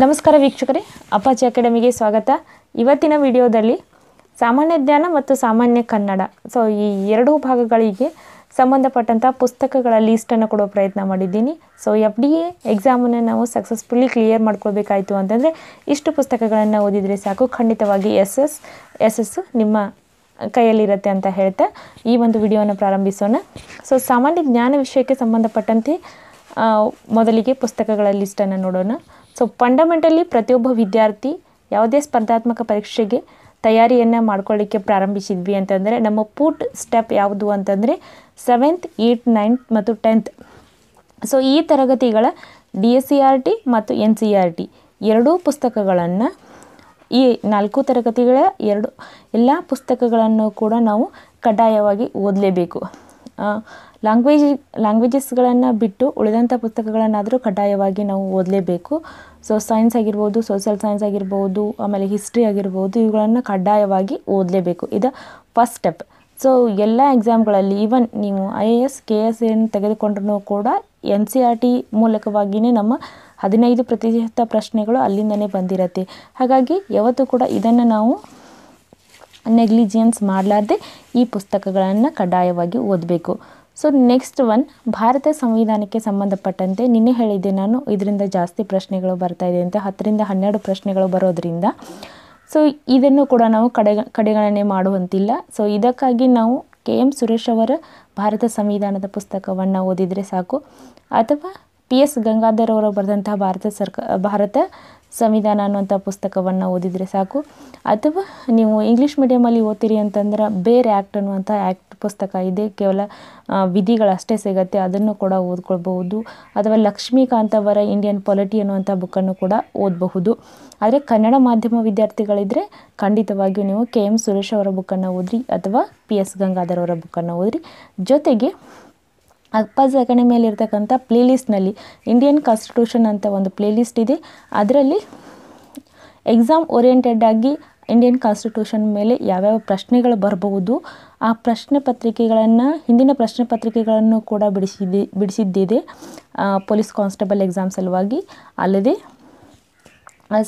ನಮಸ್ಕಾರ ವೀಕ್ಷಕರೇ ಅಪಾಚಿ ಅಕಾಡೆಮಿಗೆ ಸ್ವಾಗತ ಇವತ್ತಿನ ವಿಡಿಯೋದಲ್ಲಿ ಸಾಮಾನ್ಯ ಜ್ಞಾನ ಮತ್ತು ಸಾಮಾನ್ಯ ಕನ್ನಡ ಸೊ ಈ ಎರಡೂ ಭಾಗಗಳಿಗೆ ಸಂಬಂಧಪಟ್ಟಂಥ ಪುಸ್ತಕಗಳ ಲೀಸ್ಟನ್ನು ಕೊಡೋ ಪ್ರಯತ್ನ ಮಾಡಿದ್ದೀನಿ ಸೊ ಎಫ್ ಡಿ ಎ ಎಕ್ಸಾಮನ್ನು ನಾವು ಸಕ್ಸಸ್ಫುಲ್ಲಿ ಕ್ಲಿಯರ್ ಮಾಡ್ಕೊಳ್ಬೇಕಾಯಿತು ಅಂತಂದರೆ ಇಷ್ಟು ಪುಸ್ತಕಗಳನ್ನು ಓದಿದರೆ ಸಾಕು ಖಂಡಿತವಾಗಿ ಎಸ್ ಎಸ್ ಎಸ್ ಎಸ್ಸು ನಿಮ್ಮ ಕೈಯಲ್ಲಿರುತ್ತೆ ಅಂತ ಹೇಳ್ತಾ ಈ ಒಂದು ವಿಡಿಯೋವನ್ನು ಪ್ರಾರಂಭಿಸೋಣ ಸೊ ಸಾಮಾನ್ಯ ಜ್ಞಾನ ವಿಷಯಕ್ಕೆ ಸಂಬಂಧಪಟ್ಟಂತೆ ಮೊದಲಿಗೆ ಪುಸ್ತಕಗಳ ಲಿಸ್ಟನ್ನು ನೋಡೋಣ ಸೊ ಫಂಡಮೆಂಟಲಿ ಪ್ರತಿಯೊಬ್ಬ ವಿದ್ಯಾರ್ಥಿ ಯಾವುದೇ ಸ್ಪರ್ಧಾತ್ಮಕ ಪರೀಕ್ಷೆಗೆ ತಯಾರಿಯನ್ನು ಮಾಡ್ಕೊಳ್ಳಿಕ್ಕೆ ಪ್ರಾರಂಭಿಸಿದ್ವಿ ಅಂತಂದರೆ ನಮ್ಮ ಪುಟ್ ಸ್ಟೆಪ್ ಯಾವುದು ಅಂತಂದರೆ ಸೆವೆಂತ್ ಏಯ್ಟ್ ನೈನ್ತ್ ಮತ್ತು ಟೆಂತ್ ಸೊ ಈ ತರಗತಿಗಳ D S C R T ಮತ್ತು ಎನ್ ಸಿ ಆರ್ ಟಿ ಎರಡೂ ಪುಸ್ತಕಗಳನ್ನು ಈ ನಾಲ್ಕು ತರಗತಿಗಳ ಎರಡು ಎಲ್ಲ ಪುಸ್ತಕಗಳನ್ನು ಕೂಡ ನಾವು ಕಡ್ಡಾಯವಾಗಿ ಓದಲೇಬೇಕು ಲ್ಯಾಂಗ್ವೇಜ್ ಲ್ಯಾಂಗ್ವೇಜಸ್ಗಳನ್ನು ಬಿಟ್ಟು ಉಳಿದಂಥ ಪುಸ್ತಕಗಳನ್ನಾದರೂ ಕಡ್ಡಾಯವಾಗಿ ನಾವು ಓದಲೇಬೇಕು ಸೊ ಸೈನ್ಸ್ ಆಗಿರ್ಬೋದು ಸೋಷಿಯಲ್ ಸೈನ್ಸ್ ಆಗಿರ್ಬೋದು ಆಮೇಲೆ ಹಿಸ್ಟ್ರಿ ಆಗಿರ್ಬೋದು ಇವುಗಳನ್ನು ಕಡ್ಡಾಯವಾಗಿ ಓದಲೇಬೇಕು ಇದು ಫಸ್ಟ್ ಸ್ಟೆಪ್ ಸೊ ಎಲ್ಲ ಎಕ್ಸಾಮ್ಗಳಲ್ಲಿ ಈವನ್ ನೀವು I A S K S ಎನ್ನು ತೆಗೆದುಕೊಂಡ್ರೂ ಕೂಡ N C R e T ಮೂಲಕವಾಗಿಯೇ ನಮ್ಮ ಹದಿನೈದು ಪ್ರತಿಶತ ಪ್ರಶ್ನೆಗಳು ಅಲ್ಲಿಂದನೇ ಬಂದಿರತ್ತೆ ಹಾಗಾಗಿ ಯಾವತ್ತೂ ಕೂಡ ಇದನ್ನು ನಾವು ನೆಗ್ಲಿಜಿಯನ್ಸ್ ಮಾಡಲಾರ್ದೆ ಈ ಪುಸ್ತಕಗಳನ್ನು ಕಡ್ಡಾಯವಾಗಿ ಓದಬೇಕು ಸೊ ನೆಕ್ಸ್ಟ್ ಒನ್ ಭಾರತ ಸಂವಿಧಾನಕ್ಕೆ ಸಂಬಂಧಪಟ್ಟಂತೆ ನಿನ್ನೆ ಹೇಳಿದ್ದೆ ನಾನು ಇದರಿಂದ ಜಾಸ್ತಿ ಪ್ರಶ್ನೆಗಳು ಬರ್ತಾ ಇದೆ ಅಂತ ಹತ್ತರಿಂದ ಹನ್ನೆರಡು ಪ್ರಶ್ನೆಗಳು ಬರೋದರಿಂದ ಸೊ ಇದನ್ನು ಕೂಡ ನಾವು ಕಡೆ ಕಡೆಗಣನೆ ಮಾಡುವಂತಿಲ್ಲ ಸೊ ಇದಕ್ಕಾಗಿ ನಾವು ಕೆ ಎಂ ಸುರೇಶ್ ಅವರ ಭಾರತ ಸಂವಿಧಾನದ ಪುಸ್ತಕವನ್ನು ಓದಿದರೆ ಸಾಕು ಅಥವಾ ಪಿ ಎಸ್ ಗಂಗಾಧರ್ ಅವರು ಬರೆದಂತಹ ಭಾರತ ಸರ್ಕ ಭಾರತ ಸಂವಿಧಾನ ಅನ್ನುವಂಥ ಪುಸ್ತಕವನ್ನು ಓದಿದರೆ ಸಾಕು ಅಥವಾ ನೀವು ಇಂಗ್ಲೀಷ್ ಮೀಡಿಯಮಲ್ಲಿ ಓದ್ತೀರಿ ಅಂತಂದ್ರೆ ಬೇರೆ ಆ್ಯಕ್ಟ್ ಅನ್ನುವಂಥ ಆ್ಯಕ್ಟ್ ಪುಸ್ತಕ ಇದೆ ಕೇವಲ ವಿಧಿಗಳಷ್ಟೇ ಸಿಗತ್ತೆ ಅದನ್ನು ಕೂಡ ಓದ್ಕೊಳ್ಬಹುದು ಅಥವಾ ಲಕ್ಷ್ಮೀಕಾಂತ್ ಅವರ ಇಂಡಿಯನ್ ಪೊಲಿಟಿ ಅನ್ನುವಂಥ ಬುಕ್ಕನ್ನು ಕೂಡ ಓದಬಹುದು ಆದರೆ ಕನ್ನಡ ಮಾಧ್ಯಮ ವಿದ್ಯಾರ್ಥಿಗಳಿದ್ದರೆ ಖಂಡಿತವಾಗಿಯೂ ನೀವು ಕೆ ಎಂ ಸುರೇಶ್ ಅವರ ಬುಕ್ಕನ್ನು ಓದ್ರಿ ಅಥವಾ ಪಿ ಎಸ್ ಗಂಗಾಧರ್ ಅವರ ಬುಕ್ಕನ್ನು ಓದ್ರಿ ಜೊತೆಗೆ ಅಪ್ಪಾಜ್ ಅಕಾಡೆಮಿಯಲ್ಲಿರ್ತಕ್ಕಂಥ ಪ್ಲೇ ಲಿಸ್ಟ್ನಲ್ಲಿ ಇಂಡಿಯನ್ ಕಾನ್ಸ್ಟಿಟ್ಯೂಷನ್ ಅಂತ ಒಂದು ಪ್ಲೇಲಿಸ್ಟ್ ಇದೆ ಅದರಲ್ಲಿ ಎಕ್ಸಾಮ್ ಓರಿಯೆಂಟೆಡ್ ಆಗಿ ಇಂಡಿಯನ್ ಕಾನ್ಸ್ಟಿಟ್ಯೂಷನ್ ಮೇಲೆ ಯಾವ್ಯಾವ ಪ್ರಶ್ನೆಗಳು ಬರಬಹುದು ಆ ಪ್ರಶ್ನೆ ಪತ್ರಿಕೆಗಳನ್ನು ಹಿಂದಿನ ಪ್ರಶ್ನೆ ಪತ್ರಿಕೆಗಳನ್ನು ಕೂಡ ಬಿಡಿಸಿದೆ ಬಿಡಿಸಿದ್ದಿದೆ ಪೊಲೀಸ್ ಕಾನ್ಸ್ಟೇಬಲ್ ಎಕ್ಸಾಮ್ ಸಲುವಾಗಿ ಅಲ್ಲದೆ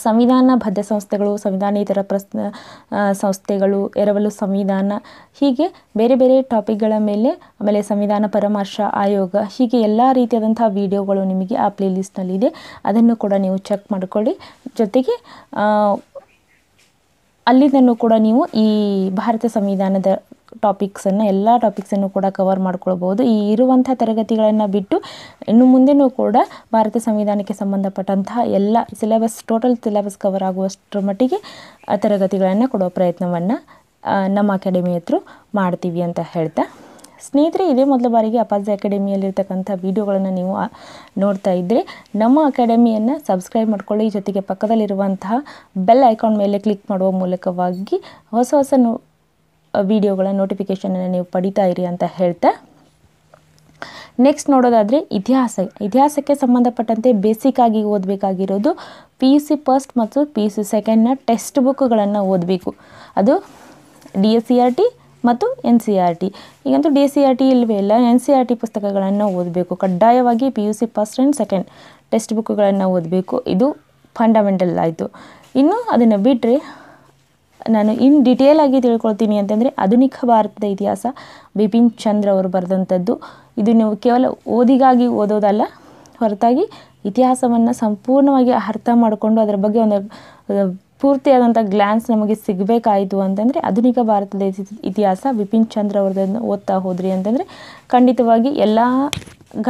ಸಂವಿಧಾನ ಬದ್ಧ ಸಂಸ್ಥೆಗಳು ಸಂವಿಧಾನೇತರ ಪ್ರಸ್ ಸಂಸ್ಥೆಗಳು ಎರವಲು ಸಂವಿಧಾನ ಹೀಗೆ ಬೇರೆ ಬೇರೆ ಟಾಪಿಕ್ಗಳ ಮೇಲೆ ಆಮೇಲೆ ಸಂವಿಧಾನ ಪರಾಮರ್ಶ ಆಯೋಗ ಹೀಗೆ ಎಲ್ಲ ರೀತಿಯಾದಂಥ ವಿಡಿಯೋಗಳು ನಿಮಗೆ ಆ ಪ್ಲೇ ಲಿಸ್ಟ್ನಲ್ಲಿದೆ ಅದನ್ನು ಕೂಡ ನೀವು ಚೆಕ್ ಮಾಡಿಕೊಳ್ಳಿ ಜೊತೆಗೆ ಅಲ್ಲಿಂದನೂ ಕೂಡ ನೀವು ಈ ಭಾರತ ಸಂವಿಧಾನದ ಟಾಪಿಕ್ಸನ್ನು ಎಲ್ಲ ಟಾಪಿಕ್ಸನ್ನು ಕೂಡ ಕವರ್ ಮಾಡ್ಕೊಳ್ಬೋದು ಈ ಇರುವಂಥ ತರಗತಿಗಳನ್ನು ಬಿಟ್ಟು ಇನ್ನು ಮುಂದೆನೂ ಕೂಡ ಭಾರತ ಸಂವಿಧಾನಕ್ಕೆ ಸಂಬಂಧಪಟ್ಟಂತಹ ಎಲ್ಲ ಸಿಲೆಬಸ್ ಟೋಟಲ್ ಸಿಲೆಬಸ್ ಕವರ್ ಆಗುವಷ್ಟರ ಮಟ್ಟಿಗೆ ತರಗತಿಗಳನ್ನು ಕೊಡುವ ಪ್ರಯತ್ನವನ್ನು ನಮ್ಮ ಅಕಾಡೆಮಿ ಹತ್ರ ಮಾಡ್ತೀವಿ ಅಂತ ಹೇಳ್ತಾ ಸ್ನೇಹಿತರೆ ಇದೇ ಮೊದಲ ಬಾರಿಗೆ ಅಪಾಜಿ ಅಕಾಡೆಮಿಯಲ್ಲಿರ್ತಕ್ಕಂಥ ವಿಡಿಯೋಗಳನ್ನು ನೀವು ನೋಡ್ತಾ ಇದ್ದರೆ ನಮ್ಮ ಅಕಾಡೆಮಿಯನ್ನು ಸಬ್ಸ್ಕ್ರೈಬ್ ಮಾಡಿಕೊಳ್ಳಿ ಜೊತೆಗೆ ಪಕ್ಕದಲ್ಲಿರುವಂತಹ ಬೆಲ್ ಐಕಾನ್ ಮೇಲೆ ಕ್ಲಿಕ್ ಮಾಡುವ ಮೂಲಕವಾಗಿ ಹೊಸ ಹೊಸ ವಿಡಿಯೋಗಳ ನೋಟಿಫಿಕೇಷನನ್ನು ನೀವು ಪಡಿತಾ ಇರಿ ಅಂತ ಹೇಳ್ತಾ ನೆಕ್ಸ್ಟ್ ನೋಡೋದಾದರೆ ಇತಿಹಾಸ ಇತಿಹಾಸಕ್ಕೆ ಸಂಬಂಧಪಟ್ಟಂತೆ ಬೇಸಿಕ್ ಆಗಿ ಓದಬೇಕಾಗಿರೋದು ಪಿ ಯು ಸಿ ಫಸ್ಟ್ ಮತ್ತು ಪಿ ಯು ಸಿ ಸೆಕೆಂಡ್ನ ಟೆಕ್ಸ್ಟ್ ಬುಕ್ಗಳನ್ನು ಓದಬೇಕು ಅದು D S C R T ಮತ್ತು ಎನ್ ಸಿ ಆರ್ ಟಿ ಈಗಂತೂ D S C e R T ಇಲ್ಲವೇ ಇಲ್ಲ N C R e T ಪುಸ್ತಕಗಳನ್ನು ಓದಬೇಕು ಕಡ್ಡಾಯವಾಗಿ P U C first and second text ಬುಕ್ಗಳನ್ನು ಓದಬೇಕು ಇದು ಫಂಡಮೆಂಟಲ್ ಆಯಿತು ಇನ್ನು ಅದನ್ನು ಬಿಟ್ಟರೆ ನಾನು ಇನ್ ಡಿಟೇಲ್ ಆಗಿ ತಿಳ್ಕೊಳ್ತೀನಿ ಅಂತಂದರೆ ಆಧುನಿಕ ಭಾರತದ ಇತಿಹಾಸ ಬಿಪಿನ್ ಚಂದ್ರ ಅವರು ಬರೆದಂಥದ್ದು ಇದು ನೀವು ಕೇವಲ ಓದಿಗಾಗಿ ಓದೋದಲ್ಲ ಹೊರತಾಗಿ ಇತಿಹಾಸವನ್ನು ಸಂಪೂರ್ಣವಾಗಿ ಅರ್ಥ ಮಾಡಿಕೊಂಡು ಅದರ ಬಗ್ಗೆ ಒಂದು ಪೂರ್ತಿಯಾದಂಥ ಗ್ಲ್ಯಾನ್ಸ್ ನಮಗೆ ಸಿಗಬೇಕಾಯಿತು ಅಂತಂದರೆ ಆಧುನಿಕ ಭಾರತದ ಇತಿಹಾಸ ಬಿಪಿನ್ ಚಂದ್ರ ಅವ್ರದ್ದನ್ನು ಓದ್ತಾ ಹೋದ್ರಿ ಅಂತಂದರೆ ಖಂಡಿತವಾಗಿ ಎಲ್ಲ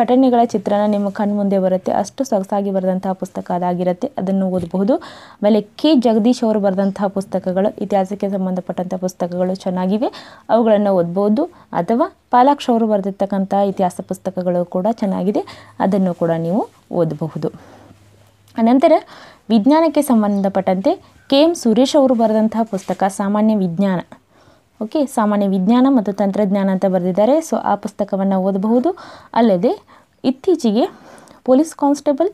ಘಟನೆಗಳ ಚಿತ್ರಣ ನಿಮ್ಮ ಕಣ್ಮುಂದೆ ಬರುತ್ತೆ ಅಷ್ಟು ಸೊಗಸಾಗಿ ಬರೆದಂತಹ ಪುಸ್ತಕ ಅದಾಗಿರುತ್ತೆ ಅದನ್ನು ಓದಬಹುದು ಆಮೇಲೆ ಕೆ ಜಗದೀಶ್ ಅವರು ಬರೆದಂತಹ ಪುಸ್ತಕಗಳು ಇತಿಹಾಸಕ್ಕೆ ಸಂಬಂಧಪಟ್ಟಂತಹ ಪುಸ್ತಕಗಳು ಚೆನ್ನಾಗಿವೆ ಅವುಗಳನ್ನು ಓದ್ಬೋದು ಅಥವಾ ಪಾಲಾಕ್ಷ ಅವರು ಬರೆದಿರ್ತಕ್ಕಂಥ ಇತಿಹಾಸ ಪುಸ್ತಕಗಳು ಕೂಡ ಚೆನ್ನಾಗಿದೆ ಅದನ್ನು ಕೂಡ ನೀವು ಓದಬಹುದು ಅನಂತರ ವಿಜ್ಞಾನಕ್ಕೆ ಸಂಬಂಧಪಟ್ಟಂತೆ ಕೆ ಎಂ ಸುರೇಶ್ ಅವರು ಬರೆದಂತಹ ಪುಸ್ತಕ ಸಾಮಾನ್ಯ ವಿಜ್ಞಾನ ಓಕೆ ಸಾಮಾನ್ಯ ವಿಜ್ಞಾನ ಮತ್ತು ತಂತ್ರಜ್ಞಾನ ಅಂತ ಬರೆದಿದ್ದಾರೆ ಸೊ ಆ ಪುಸ್ತಕವನ್ನು ಓದಬಹುದು ಅಲ್ಲದೆ ಇತ್ತೀಚೆಗೆ ಪೊಲೀಸ್ ಕಾನ್ಸ್ಟೇಬಲ್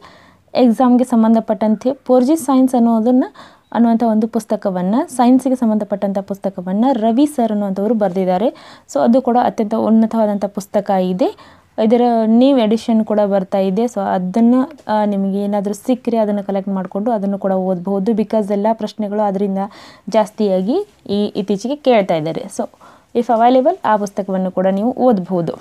ಎಕ್ಸಾಮ್ಗೆ ಸಂಬಂಧಪಟ್ಟಂತೆ ಪೋರ್ಜಿ ಸೈನ್ಸ್ ಅನ್ನೋದನ್ನು ಅನ್ನುವಂಥ ಒಂದು ಪುಸ್ತಕವನ್ನು ಸೈನ್ಸಿಗೆ ಸಂಬಂಧಪಟ್ಟಂಥ ಪುಸ್ತಕವನ್ನು ರವಿ ಸರ್ ಅನ್ನುವಂಥವ್ರು ಬರೆದಿದ್ದಾರೆ ಸೊ ಅದು ಕೂಡ ಅತ್ಯಂತ ಉನ್ನತವಾದಂಥ ಪುಸ್ತಕ ಇದೆ ಇದರ ನ್ಯೂ ಎಡಿಷನ್ ಕೂಡ ಬರ್ತಾ ಇದೆ ಸೊ ಅದನ್ನು ನಿಮಗೆ ಏನಾದರೂ ಸಿಕ್ಕರೆ ಅದನ್ನು ಕಲೆಕ್ಟ್ ಮಾಡಿಕೊಂಡು ಅದನ್ನು ಕೂಡ ಓದಬಹುದು ಬಿಕಾಸ್ ಎಲ್ಲ ಪ್ರಶ್ನೆಗಳು ಅದರಿಂದ ಜಾಸ್ತಿಯಾಗಿ ಈ ಇತ್ತೀಚೆಗೆ ಕೇಳ್ತಾ ಇದ್ದಾರೆ ಸೊ ಇಫ್ ಅವೈಲೇಬಲ್ ಆ ಪುಸ್ತಕವನ್ನು ಕೂಡ ನೀವು ಓದ್ಬೋದು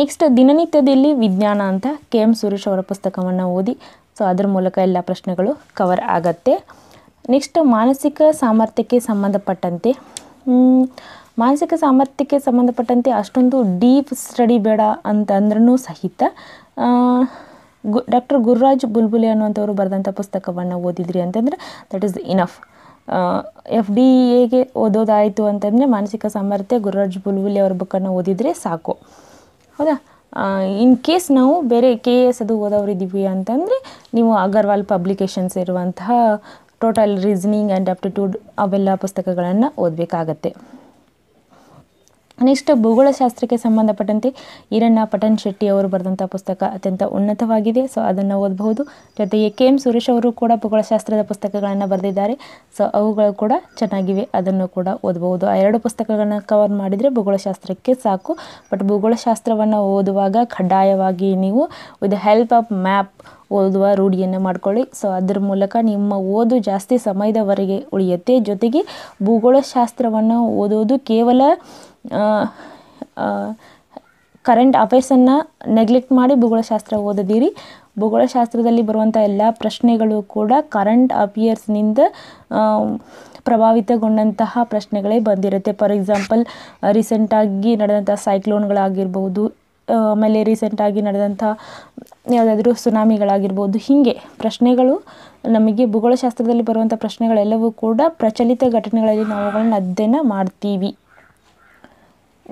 ನೆಕ್ಸ್ಟ್ ದಿನನಿತ್ಯದಲ್ಲಿ ವಿಜ್ಞಾನ ಅಂತ ಕೆ ಎಂ ಸುರೇಶ್ ಅವರ ಪುಸ್ತಕವನ್ನು ಓದಿ ಸೊ ಅದರ ಮೂಲಕ ಎಲ್ಲ ಪ್ರಶ್ನೆಗಳು ಕವರ್ ಆಗತ್ತೆ ನೆಕ್ಸ್ಟ್ ಮಾನಸಿಕ ಸಾಮರ್ಥ್ಯಕ್ಕೆ ಸಂಬಂಧಪಟ್ಟಂತೆ ಮಾನಸಿಕ ಸಾಮರ್ಥ್ಯಕ್ಕೆ ಸಂಬಂಧಪಟ್ಟಂತೆ ಅಷ್ಟೊಂದು ಡೀಪ್ ಸ್ಟಡಿ ಬೇಡ ಅಂತಂದ್ರೂ ಸಹಿತ ಗು ಡಾಕ್ಟರ್ ಗುರುರಾಜ್ ಬುಲ್ಬುಲೆ ಅನ್ನುವಂಥವ್ರು ಬರೆದಂಥ ಪುಸ್ತಕವನ್ನು ಓದಿದ್ರಿ ಅಂತಂದರೆ that is enough F D A ಓದೋದಾಯಿತು ಅಂತಂದರೆ ಮಾನಸಿಕ ಸಾಮರ್ಥ್ಯ ಗುರುರಾಜ್ ಬುಲ್ಬುಲೆ ಅವ್ರ ಬುಕ್ಕನ್ನು ಓದಿದರೆ ಸಾಕು ಹೌದಾ ಇನ್ ಕೇಸ್ ನಾವು ಬೇರೆ ಕೆ ಎ ಎಸ್ ಅದು ಓದೋರಿದ್ದೀವಿ ಅಂತಂದರೆ ನೀವು ಅಗರ್ವಾಲ್ ಪಬ್ಲಿಕೇಶನ್ಸ್ ಇರುವಂತಹ ಟೋಟಲ್ ರೀಸನಿಂಗ್ ಆ್ಯಂಡ್ ಆಪ್ಟಿಟ್ಯೂಡ್ ಅವೆಲ್ಲ ಪುಸ್ತಕಗಳನ್ನು ಓದಬೇಕಾಗತ್ತೆ ನೆಕ್ಸ್ಟ್ ಭೂಗೋಳಶಾಸ್ತ್ರಕ್ಕೆ ಸಂಬಂಧಪಟ್ಟಂತೆ ಈರಣ್ಣ ಪಟನ್ ಶೆಟ್ಟಿ ಅವರು ಬರೆದಂಥ ಪುಸ್ತಕ ಅತ್ಯಂತ ಉನ್ನತವಾಗಿದೆ ಸೊ ಅದನ್ನು ಓದಬಹುದು ಜೊತೆಗೆ ಕೆ ಎಂ ಸುರೇಶ್ ಅವರು ಕೂಡ ಭೂಗೋಳಶಾಸ್ತ್ರದ ಪುಸ್ತಕಗಳನ್ನು ಬರೆದಿದ್ದಾರೆ ಸೊ ಅವುಗಳು ಕೂಡ ಚೆನ್ನಾಗಿವೆ ಅದನ್ನು ಕೂಡ ಓದಬಹುದು ಆ ಎರಡು ಪುಸ್ತಕಗಳನ್ನು ಕವರ್ ಮಾಡಿದರೆ ಭೂಗೋಳಶಾಸ್ತ್ರಕ್ಕೆ ಸಾಕು ಬಟ್ ಭೂಗೋಳಶಾಸ್ತ್ರವನ್ನು ಓದುವಾಗ ಕಡ್ಡಾಯವಾಗಿ ನೀವು ವಿತ್ ಹೆಲ್ಪ್ ಆಫ್ ಮ್ಯಾಪ್ ಓದುವ ರೂಢಿಯನ್ನು ಮಾಡ್ಕೊಳ್ಳಿ ಸೊ ಅದರ ಮೂಲಕ ನಿಮ್ಮ ಓದು ಜಾಸ್ತಿ ಸಮಯದವರೆಗೆ ಉಳಿಯುತ್ತೆ ಜೊತೆಗೆ ಭೂಗೋಳಶಾಸ್ತ್ರವನ್ನು ಓದುವುದು ಕೇವಲ ಕರೆಂಟ್ ಅಫೇರ್ಸನ್ನು ನೆಗ್ಲೆಕ್ಟ್ ಮಾಡಿ ಭೂಗೋಳಶಾಸ್ತ್ರ ಓದದಿರಿ ಭೂಗೋಳಶಾಸ್ತ್ರದಲ್ಲಿ ಬರುವಂಥ ಎಲ್ಲ ಪ್ರಶ್ನೆಗಳು ಕೂಡ ಕರೆಂಟ್ ಅಫಿಯರ್ಸ್ನಿಂದ ಪ್ರಭಾವಿತಗೊಂಡಂತಹ ಪ್ರಶ್ನೆಗಳೇ ಬಂದಿರುತ್ತೆ ಫಾರ್ ಎಕ್ಸಾಂಪಲ್ ರೀಸೆಂಟಾಗಿ ನಡೆದಂಥ ಸೈಕ್ಲೋನ್ಗಳಾಗಿರ್ಬೋದು ಆಮೇಲೆ ರೀಸೆಂಟಾಗಿ ನಡೆದಂಥ ಯಾವುದಾದ್ರೂ ಸುನಾಮಿಗಳಾಗಿರ್ಬೋದು ಹೀಗೆ ಪ್ರಶ್ನೆಗಳು ನಮಗೆ ಭೂಗೋಳಶಾಸ್ತ್ರದಲ್ಲಿ ಬರುವಂಥ ಪ್ರಶ್ನೆಗಳೆಲ್ಲವೂ ಕೂಡ ಪ್ರಚಲಿತ ಘಟನೆಗಳಲ್ಲಿ ನಾವುಗಳನ್ನ ಅಧ್ಯಯನ ಮಾಡ್ತೀವಿ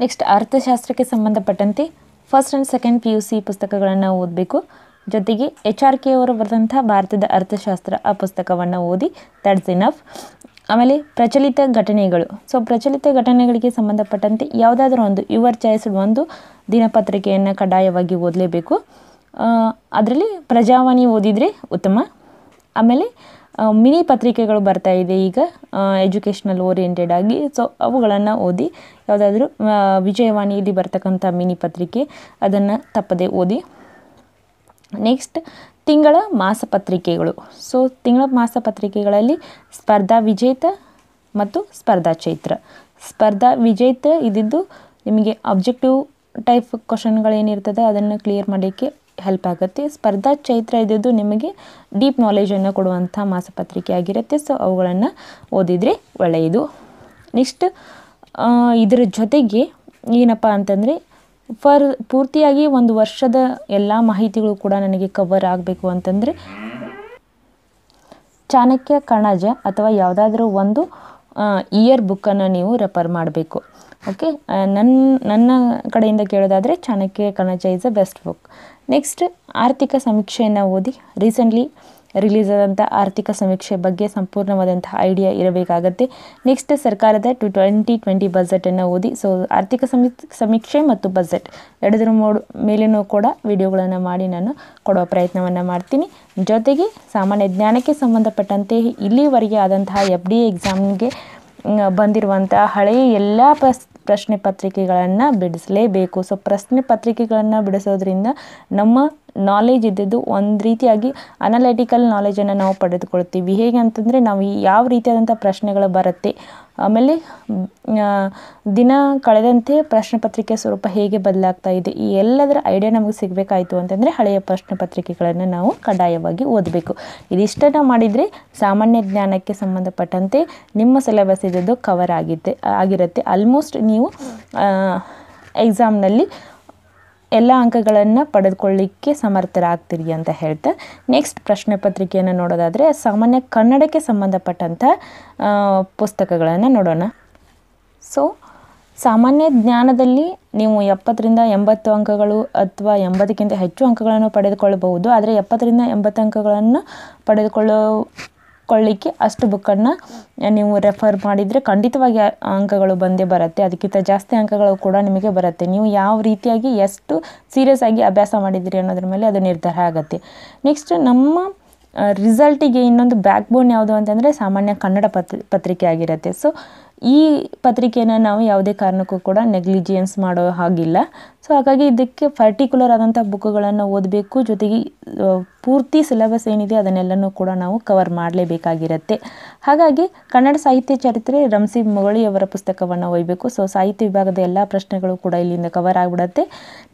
ನೆಕ್ಸ್ಟ್ ಅರ್ಥಶಾಸ್ತ್ರಕ್ಕೆ ಸಂಬಂಧಪಟ್ಟಂತೆ first and second P U C ಪುಸ್ತಕಗಳನ್ನು ಓದಬೇಕು ಜೊತೆಗೆ ಎಚ್ ಆರ್ ಕೆ ಅವರು ಬರೆದಂಥ ಭಾರತದ ಅರ್ಥಶಾಸ್ತ್ರ ಆ ಪುಸ್ತಕವನ್ನು ಓದಿ ದಟ್ಸ್ ಇನಫ್ ಆಮೇಲೆ ಪ್ರಚಲಿತ ಘಟನೆಗಳು ಸೊ ಪ್ರಚಲಿತ ಘಟನೆಗಳಿಗೆ ಸಂಬಂಧಪಟ್ಟಂತೆ ಯಾವುದಾದ್ರೂ ಒಂದು ಯುವರ್ ಚಾಯ್ಸ್ ಒಂದು ದಿನಪತ್ರಿಕೆಯನ್ನು ಕಡ್ಡಾಯವಾಗಿ ಓದಲೇಬೇಕು ಅದರಲ್ಲಿ ಪ್ರಜಾವಾಣಿ ಓದಿದರೆ ಉತ್ತಮ ಆಮೇಲೆ ಮಿನಿ ಪತ್ರಿಕೆಗಳು ಬರ್ತಾ ಇದೆ ಈಗ ಎಜುಕೇಷ್ನಲ್ ಓರಿಯೆಂಟೆಡ್ ಆಗಿ ಸೊ ಅವುಗಳನ್ನು ಓದಿ ಯಾವುದಾದ್ರೂ ವಿಜಯವಾಣಿಯಲ್ಲಿ ಬರ್ತಕ್ಕಂಥ ಮಿನಿ ಪತ್ರಿಕೆ ಅದನ್ನು ತಪ್ಪದೆ ಓದಿ ನೆಕ್ಸ್ಟ್ ತಿಂಗಳ ಮಾಸಪತ್ರಿಕೆಗಳು ಸೊ ತಿಂಗಳ ಮಾಸಪತ್ರಿಕೆಗಳಲ್ಲಿ ಸ್ಪರ್ಧಾ ವಿಜೇತ ಮತ್ತು ಸ್ಪರ್ಧಾ ಚೈತ್ರ ಸ್ಪರ್ಧಾ ವಿಜೇತ ಇದ್ದಿದ್ದು ನಿಮಗೆ ಅಬ್ಜೆಕ್ಟಿವ್ ಟೈಪ್ ಕ್ವಶನ್ಗಳೇನಿರ್ತದೆ ಅದನ್ನು ಕ್ಲಿಯರ್ ಮಾಡೋಕ್ಕೆ ಹೆಲ್ಪ್ ಆಗುತ್ತೆ ಸ್ಪರ್ಧಾ ಚೈತ್ರ ಇದ್ದಿದ್ದು ನಿಮಗೆ ಡೀಪ್ ನಾಲೆಜನ್ನು ಕೊಡುವಂಥ ಮಾಸಪತ್ರಿಕೆ ಆಗಿರುತ್ತೆ ಸೊ ಅವುಗಳನ್ನು ಓದಿದರೆ ಒಳ್ಳೆಯದು ನೆಕ್ಸ್ಟ್ ಇದರ ಜೊತೆಗೆ ಏನಪ್ಪ ಅಂತಂದರೆ ಫರ್ ಪೂರ್ತಿಯಾಗಿ ಒಂದು ವರ್ಷದ ಎಲ್ಲ ಮಾಹಿತಿಗಳು ಕೂಡ ನನಗೆ ಕವರ್ ಆಗಬೇಕು ಅಂತಂದರೆ ಚಾಣಕ್ಯ ಕಣಜ ಅಥವಾ ಯಾವುದಾದ್ರೂ ಒಂದು ಇಯರ್ ಬುಕ್ಕನ್ನು ನೀವು ರೆಫರ್ ಮಾಡಬೇಕು ಓಕೆ ನನ್ನ ನನ್ನ ಕಡೆಯಿಂದ ಕೇಳೋದಾದರೆ Chanakya Kanaja is a best book next ಆರ್ಥಿಕ ಸಮೀಕ್ಷೆಯನ್ನು ಓದಿ ರೀಸೆಂಟ್ಲಿ ರಿಲೀಸ್ ಆದಂಥ ಆರ್ಥಿಕ ಸಮೀಕ್ಷೆ ಬಗ್ಗೆ ಸಂಪೂರ್ಣವಾದಂಥ ಐಡಿಯಾ ಇರಬೇಕಾಗತ್ತೆ ನೆಕ್ಸ್ಟ್ ಸರ್ಕಾರದ ಟು ಟ್ವೆಂಟಿ ಟ್ವೆಂಟಿ ಬಜೆಟನ್ನು ಓದಿ ಸೊ ಆರ್ಥಿಕ ಸಮೀ ಸಮೀಕ್ಷೆ ಮತ್ತು ಬಜೆಟ್ ಎರಡರ ಮೋಡ್ ಮೇಲೇನೂ ಕೂಡ ವಿಡಿಯೋಗಳನ್ನು ಮಾಡಿ ನಾನು ಕೊಡುವ ಪ್ರಯತ್ನವನ್ನು ಮಾಡ್ತೀನಿ ಜೊತೆಗೆ ಸಾಮಾನ್ಯ ಜ್ಞಾನಕ್ಕೆ ಸಂಬಂಧಪಟ್ಟಂತೆ ಇಲ್ಲಿವರೆಗೆ ಆದಂತಹ ಎಫ್ ಡಿ ಎಕ್ಸಾಮ್ಗೆ ಬಂದಿರುವಂಥ ಹಳೆಯ ಎಲ್ಲ ಪ್ರಸ್ ಪ್ರಶ್ನೆ ಪತ್ರಿಕೆಗಳನ್ನು ಬಿಡಿಸಲೇಬೇಕು ಸೊ ಪ್ರಶ್ನೆ ಪತ್ರಿಕೆಗಳನ್ನು ಬಿಡಿಸೋದ್ರಿಂದ ನಮ್ಮ ನಾಲೆಜ್ ಇದ್ದದ್ದು ಒಂದು ರೀತಿಯಾಗಿ ಅನಾಲಿಟಿಕಲ್ ನಾಲೆಜನ್ನು ನಾವು ಪಡೆದುಕೊಳ್ತೀವಿ ಹೇಗೆ ಅಂತಂದರೆ ನಾವು ಯಾವ ರೀತಿಯಾದಂಥ ಪ್ರಶ್ನೆಗಳು ಬರುತ್ತೆ ಆಮೇಲೆ ದಿನ ಕಳೆದಂತೆ ಪ್ರಶ್ನೆ ಪತ್ರಿಕೆ ಸ್ವರೂಪ ಹೇಗೆ ಬದಲಾಗ್ತಾ ಇದೆ ಈ ಎಲ್ಲದರ ಐಡಿಯಾ ನಮಗೆ ಸಿಗಬೇಕಾಯಿತು ಅಂತಂದರೆ ಹಳೆಯ ಪ್ರಶ್ನೆ ಪತ್ರಿಕೆಗಳನ್ನು ನಾವು ಕಡ್ಡಾಯವಾಗಿ ಓದಬೇಕು ಇದಿಷ್ಟನ್ನು ಮಾಡಿದರೆ ಸಾಮಾನ್ಯ ಜ್ಞಾನಕ್ಕೆ ಸಂಬಂಧಪಟ್ಟಂತೆ ನಿಮ್ಮ ಸಿಲೆಬಸ್ ಇದ್ದದ್ದು ಕವರ್ ಆಗಿದ್ದೆ ಆಗಿರುತ್ತೆ ಆಲ್ಮೋಸ್ಟ್ ನೀವು ಎಕ್ಸಾಮ್ನಲ್ಲಿ ಎಲ್ಲ ಅಂಕಗಳನ್ನು ಪಡೆದುಕೊಳ್ಳಿಕ್ಕೆ ಸಮರ್ಥರಾಗ್ತೀರಿ ಅಂತ ಹೇಳ್ತಾ ನೆಕ್ಸ್ಟ್ ಪ್ರಶ್ನೆ ಪತ್ರಿಕೆಯನ್ನು ನೋಡೋದಾದರೆ ಸಾಮಾನ್ಯ ಕನ್ನಡಕ್ಕೆ ಸಂಬಂಧಪಟ್ಟಂಥ ಪುಸ್ತಕಗಳನ್ನು ನೋಡೋಣ ಸೊ ಸಾಮಾನ್ಯ ಜ್ಞಾನದಲ್ಲಿ ನೀವು ಎಪ್ಪತ್ತರಿಂದ ಎಂಬತ್ತು ಅಂಕಗಳು ಅಥವಾ ಎಂಬತ್ತಕ್ಕಿಂತ ಹೆಚ್ಚು ಅಂಕಗಳನ್ನು ಪಡೆದುಕೊಳ್ಳಬಹುದು ಆದರೆ ಎಪ್ಪತ್ತರಿಂದ ಎಂಬತ್ತು ಅಂಕಗಳನ್ನು ಪಡೆದುಕೊಳ್ಳೋ ಕೊಳ್ಳಿಕ್ಕೆ ಅಷ್ಟು ಬುಕ್ಕನ್ನು ನೀವು ರೆಫರ್ ಮಾಡಿದರೆ ಖಂಡಿತವಾಗಿ ಅಂಕಗಳು ಬಂದೇ ಬರುತ್ತೆ ಅದಕ್ಕಿಂತ ಜಾಸ್ತಿ ಅಂಕಗಳು ಕೂಡ ನಿಮಗೆ ಬರುತ್ತೆ ನೀವು ಯಾವ ರೀತಿಯಾಗಿ ಎಷ್ಟು ಸೀರಿಯಸ್ ಆಗಿ ಅಭ್ಯಾಸ ಮಾಡಿದಿರಿ ಅನ್ನೋದ್ರ ಮೇಲೆ ಅದು ನಿರ್ಧಾರ ಆಗುತ್ತೆ ನೆಕ್ಸ್ಟ್ ನಮ್ಮ ರಿಸಲ್ಟಿಗೆ ಇನ್ನೊಂದು ಬ್ಯಾಕ್ ಬೋನ್ ಯಾವುದು ಅಂತಂದರೆ ಸಾಮಾನ್ಯ ಕನ್ನಡ ಪತ್ ಪತ್ರಿಕೆ ಆಗಿರುತ್ತೆ ಸೊ ಈ ಪತ್ರಿಕೆಯನ್ನು ನಾವು ಯಾವುದೇ ಕಾರಣಕ್ಕೂ ಕೂಡ ನೆಗ್ಲಿಜಿಯನ್ಸ್ ಮಾಡೋ ಹಾಗಿಲ್ಲ ಸೊ ಹಾಗಾಗಿ ಇದಕ್ಕೆ ಪರ್ಟಿಕ್ಯುಲರ್ ಆದಂಥ ಬುಕ್ಗಳನ್ನು ಓದಬೇಕು ಜೊತೆಗೆ ಪೂರ್ತಿ ಸಿಲೆಬಸ್ ಏನಿದೆ ಅದನ್ನೆಲ್ಲನೂ ಕೂಡ ನಾವು ಕವರ್ ಮಾಡಲೇಬೇಕಾಗಿರುತ್ತೆ ಹಾಗಾಗಿ ಕನ್ನಡ ಸಾಹಿತ್ಯ ಚರಿತ್ರೆ ರಂಸಿ ಅವರ ಪುಸ್ತಕವನ್ನು ಒಯ್ಯಬೇಕು ಸೊ ಸಾಹಿತ್ಯ ವಿಭಾಗದ ಎಲ್ಲ ಪ್ರಶ್ನೆಗಳು ಕೂಡ ಇಲ್ಲಿಂದ ಕವರ್ ಆಗಿಬಿಡುತ್ತೆ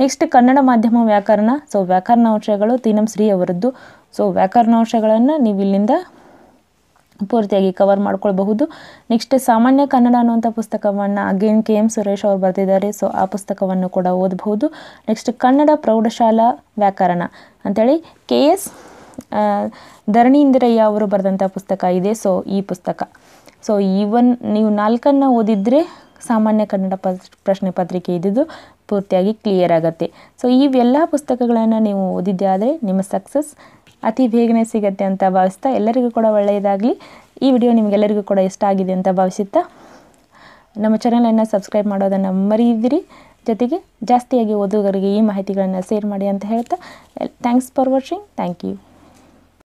ನೆಕ್ಸ್ಟ್ ಕನ್ನಡ ಮಾಧ್ಯಮ ವ್ಯಾಕರಣ ಸೊ ವ್ಯಾಕರಣಾಂಶಗಳು ತೀನಂ ಶ್ರೀ ಅವರದ್ದು ಸೊ ವ್ಯಾಕರಣಾಂಶಗಳನ್ನು ನೀವು ಇಲ್ಲಿಂದ ಪೂರ್ತಿಯಾಗಿ ಕವರ್ ಮಾಡ್ಕೊಳ್ಬಹುದು ನೆಕ್ಸ್ಟ್ ಸಾಮಾನ್ಯ ಕನ್ನಡ ಅನ್ನುವಂಥ ಪುಸ್ತಕವನ್ನು ಅಗೇನ್ ಕೆ ಎಂ ಸುರೇಶ್ ಅವರು ಬರೆದಿದ್ದಾರೆ ಸೊ ಆ ಪುಸ್ತಕವನ್ನು ಕೂಡ ಓದಬಹುದು ನೆಕ್ಸ್ಟ್ ಕನ್ನಡ ಪ್ರೌಢಶಾಲಾ ವ್ಯಾಕರಣ ಅಂಥೇಳಿ ಕೆ ಎಸ್ ಧರಣಿ ಇಂದಿರಯ್ಯ ಅವರು ಬರೆದಂಥ ಪುಸ್ತಕ ಇದೆ ಸೊ ಈ ಪುಸ್ತಕ ಸೊ ಈವನ್ ನೀವು ನಾಲ್ಕನ್ನು ಓದಿದರೆ ಸಾಮಾನ್ಯ ಕನ್ನಡ ಪ್ರಶ್ನೆ ಪತ್ರಿಕೆ ಇದ್ದಿದ್ದು ಪೂರ್ತಿಯಾಗಿ ಕ್ಲಿಯರ್ ಆಗುತ್ತೆ ಸೊ ಇವೆಲ್ಲ ಪುಸ್ತಕಗಳನ್ನು ನೀವು ಓದಿದ್ದೆ ಆದರೆ ನಿಮ್ಮ ಸಕ್ಸಸ್ ಅತಿ ಬೇಗನೆ ಸಿಗತ್ತೆ ಅಂತ ಭಾವಿಸ್ತಾ ಎಲ್ಲರಿಗೂ ಕೂಡ ಒಳ್ಳೆಯದಾಗಲಿ ಈ ವಿಡಿಯೋ ನಿಮಗೆಲ್ಲರಿಗೂ ಕೂಡ ಇಷ್ಟ ಆಗಿದೆ ಅಂತ ಭಾವಿಸುತ್ತಾ ನಮ್ಮ ಚಾನಲನ್ನು ಸಬ್ಸ್ಕ್ರೈಬ್ ಮಾಡೋದನ್ನು ಮರೀದಿರಿ ಜೊತೆಗೆ ಜಾಸ್ತಿಯಾಗಿ ಓದುಗರಿಗೆ ಈ ಮಾಹಿತಿಗಳನ್ನು ಶೇರ್ ಮಾಡಿ ಅಂತ ಹೇಳ್ತಾ thanks for watching thank you